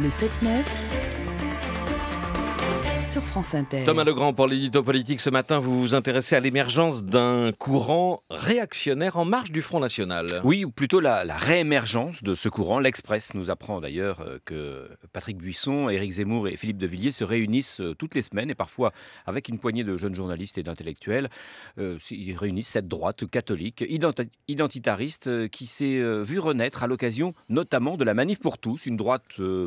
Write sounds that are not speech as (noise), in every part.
le 7-9 sur France Inter. Thomas Legrand, pour l'édito politique, ce matin, vous vous intéressez à l'émergence d'un courant réactionnaire en marche du Front National. Oui, ou plutôt la, la réémergence de ce courant. L'Express nous apprend d'ailleurs euh, que Patrick Buisson, Éric Zemmour et Philippe de Villiers se réunissent euh, toutes les semaines et parfois avec une poignée de jeunes journalistes et d'intellectuels. Euh, ils réunissent cette droite catholique, identitariste, qui s'est vue renaître à l'occasion notamment de la Manif pour tous, une droite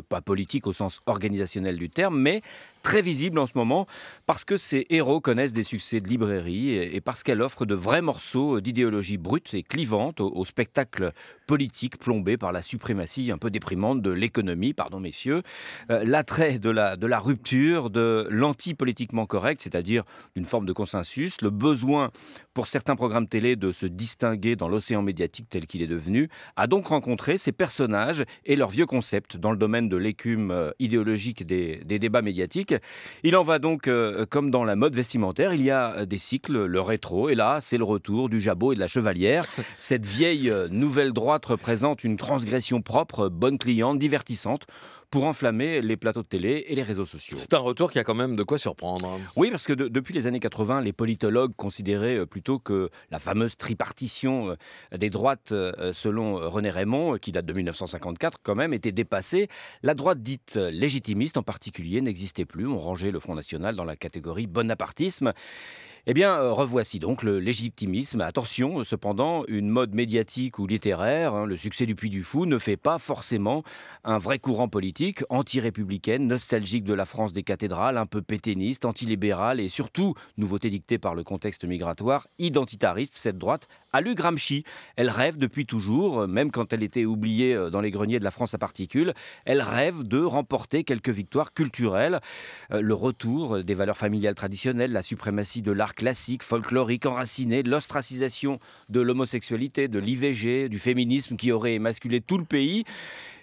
pas politique au sens organisationnel du terme, mais très visible en ce moment parce que ces héros connaissent des succès de librairie et parce qu'elle offre de vrais morceaux d'idéologie brute et clivante au, spectacle politique plombé par la suprématie un peu déprimante de l'économie, pardon messieurs, euh, l'attrait de la, rupture, de l'anti-politiquement correct, c'est-à-dire d'une forme de consensus, le besoin pour certains programmes télé de se distinguer dans l'océan médiatique tel qu'il est devenu, a donc rencontré ces personnages et leurs vieux concepts dans le domaine de l'écume euh, idéologique des, des débats médiatiques. Il en va donc, euh, comme dans la mode vestimentaire, il y a euh, des cycles, le rétro, et là, c'est le retour du jabot et de la chevalière. (laughs) Cette vieille euh, nouvelle droite représente une transgression propre, bonne cliente, divertissante pour enflammer les plateaux de télé et les réseaux sociaux. C'est un retour qui a quand même de quoi surprendre. Oui, parce que depuis les années 80, les politologues considéraient euh, plutôt que la fameuse tripartition euh, des droites, euh, selon René Raymond, qui date de 1954 quand même, était dépassée. La droite dite légitimiste en particulier n'existait plus. On rangeait le Front National dans la catégorie bonapartisme. Eh bien, euh, revoici donc le légitimisme. Attention, euh, cependant, une mode médiatique ou littéraire, hein, le succès du Puy du Fou, ne fait pas forcément un vrai courant politique anti-républicaine, nostalgique de la France des cathédrales, un peu pétainiste, anti et surtout, nouveauté dictée par le contexte migratoire, identitariste, cette droite a lu Gramsci. Elle rêve depuis toujours, euh, même quand elle était oubliée dans les greniers de la France à particules, elle rêve de remporter quelques victoires culturelles. Le retour des valeurs familiales traditionnelles, la suprématie de l'art classique, folklorique, enraciné, l'ostracisation de l'homosexualité, de l'IVG, du féminisme qui aurait émasculé tout le pays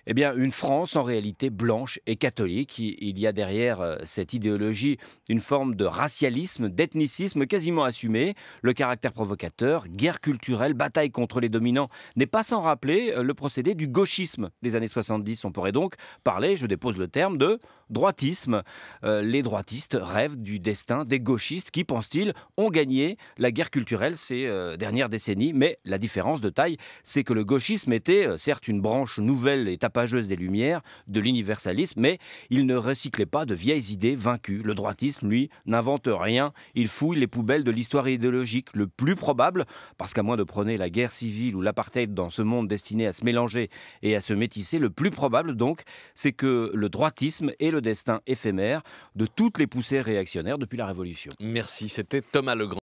eh bien, une France en réalité blanche et catholique. Il y a derrière euh, cette idéologie une forme de racialisme, d'ethnicisme quasiment assumé. Le caractère provocateur, guerre culturelle, bataille contre les dominants n'est pas sans rappeler euh, le procédé du gauchisme des années 70. On pourrait donc parler, je dépose le terme, de droitisme. Euh, les droitistes rêvent du destin des gauchistes qui, pensent-ils, ont gagné la guerre culturelle ces dernières décennies. Mais la différence de taille, c'est que le gauchisme était, certes, une branche nouvelle et pageuse des Lumières, de l'universalisme, mais il ne recyclait pas de vieilles idées vaincues. Le droitisme, lui, n'invente rien. Il fouille les poubelles de l'histoire idéologique. Le plus probable, parce qu'à moins de prôner la guerre civile ou l'apartheid dans ce monde destiné à se mélanger et à se métisser, le plus probable donc, c'est que le droitisme est le destin éphémère de toutes les poussées réactionnaires depuis la Révolution. Merci, c'était Thomas Legrand.